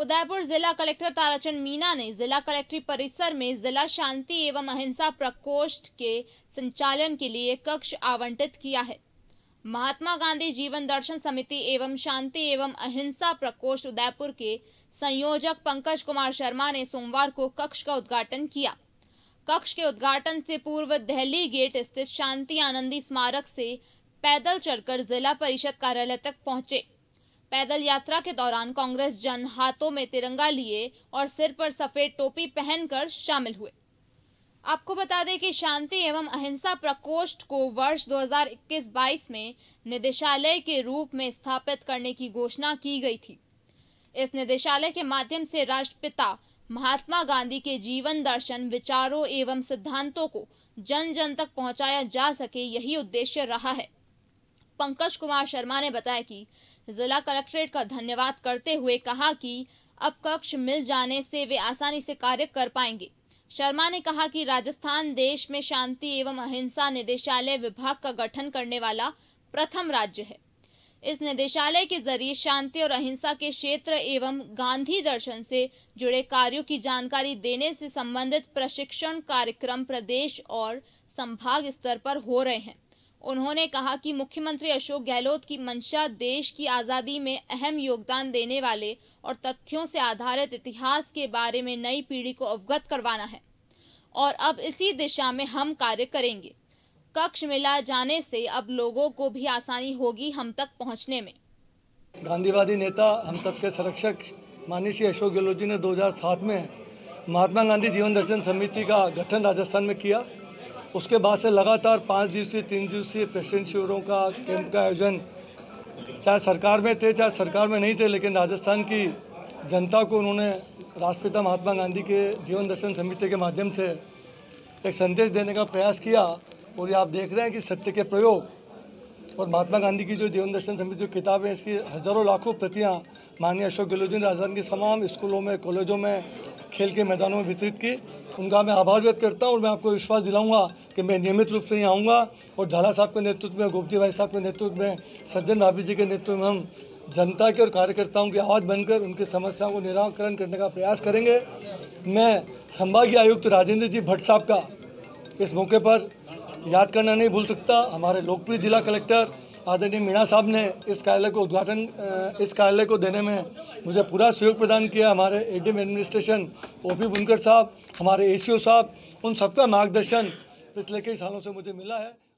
उदयपुर जिला कलेक्टर ताराचंद मीना ने जिला कलेक्ट्री परिसर में जिला शांति एवं अहिंसा प्रकोष्ठ के संचालन के लिए कक्ष आवंटित किया है महात्मा गांधी जीवन दर्शन समिति एवं शांति एवं अहिंसा प्रकोष्ठ उदयपुर के संयोजक पंकज कुमार शर्मा ने सोमवार को कक्ष का उद्घाटन किया कक्ष के उद्घाटन से पूर्व दिल्ली गेट स्थित शांति आनंदी स्मारक से पैदल चलकर जिला परिषद कार्यालय तक पहुंचे पैदल यात्रा के दौरान कांग्रेस जन हाथों में तिरंगा लिए और सिर पर सफेद टोपी पहनकर शामिल हुए आपको बता दें कि शांति एवं अहिंसा प्रकोष्ठ को वर्ष 2021-22 में निदेशालय के रूप में स्थापित करने की घोषणा की गई थी इस निदेशालय के माध्यम से राष्ट्रपिता महात्मा गांधी के जीवन दर्शन विचारों एवं सिद्धांतों को जन जन तक पहुंचाया जा सके यही उद्देश्य रहा है पंकज कुमार शर्मा ने बताया कि जिला कलेक्ट्रेट का धन्यवाद करते हुए कहा कि अब कक्ष मिल जाने से वे आसानी से कार्य कर पाएंगे शर्मा ने कहा कि राजस्थान देश में शांति एवं अहिंसा निदेशालय विभाग का गठन करने वाला प्रथम राज्य है इस निदेशालय के जरिए शांति और अहिंसा के क्षेत्र एवं गांधी दर्शन से जुड़े कार्यों की जानकारी देने से संबंधित प्रशिक्षण कार्यक्रम प्रदेश और संभाग स्तर पर हो रहे हैं उन्होंने कहा कि मुख्यमंत्री अशोक गहलोत की मंशा देश की आज़ादी में अहम योगदान देने वाले और तथ्यों से आधारित इतिहास के बारे में नई पीढ़ी को अवगत करवाना है और अब इसी दिशा में हम कार्य करेंगे कक्ष मिला जाने से अब लोगों को भी आसानी होगी हम तक पहुंचने में गांधीवादी नेता हम सबके संरक्षक माननीय श्री अशोक गहलोत जी ने 2007 में महात्मा गांधी जीवन दर्शन समिति का गठन राजस्थान में किया उसके बाद से लगातार पाँच दिवसीय तीन दिवसीय पेशेंट शिविरों का कैंप का आयोजन चाहे सरकार में थे चाहे सरकार में नहीं थे लेकिन राजस्थान की जनता को उन्होंने राष्ट्रपिता महात्मा गांधी के जीवन दर्शन समिति के माध्यम से एक संदेश देने का प्रयास किया और ये आप देख रहे हैं कि सत्य के प्रयोग और महात्मा गांधी की जो जीवन दर्शन समिति जो किताब है इसकी हज़ारों लाखों प्रतियाँ माननीय अशोक गहलोत जी ने राजस्थान के तमाम स्कूलों में कॉलेजों में खेल के मैदानों में वितरित की उनका मैं आभार व्यक्त करता हूँ और मैं आपको विश्वास दिलाऊंगा कि मैं नियमित रूप से यहाँ आऊँगा और झाला साहब के नेतृत्व में गोपजी भाई साहब के नेतृत्व में सज्जन भाभी जी के नेतृत्व में हम जनता के और कार्यकर्ताओं की आवाज़ बनकर उनकी समस्याओं को निराकरण करने का प्रयास करेंगे मैं संभागीय आयुक्त राजेंद्र जी भट्ट साहब का इस मौके पर याद करना नहीं भूल सकता हमारे लोकप्रिय जिला कलेक्टर आदरणीय मीणा साहब ने इस कार्यालय को उद्घाटन इस कार्यालय को देने में मुझे पूरा सहयोग प्रदान किया हमारे एडीएम एडमिनिस्ट्रेशन ओ पी बुनकर साहब हमारे ए साहब उन सबका मार्गदर्शन पिछले कई सालों से मुझे मिला है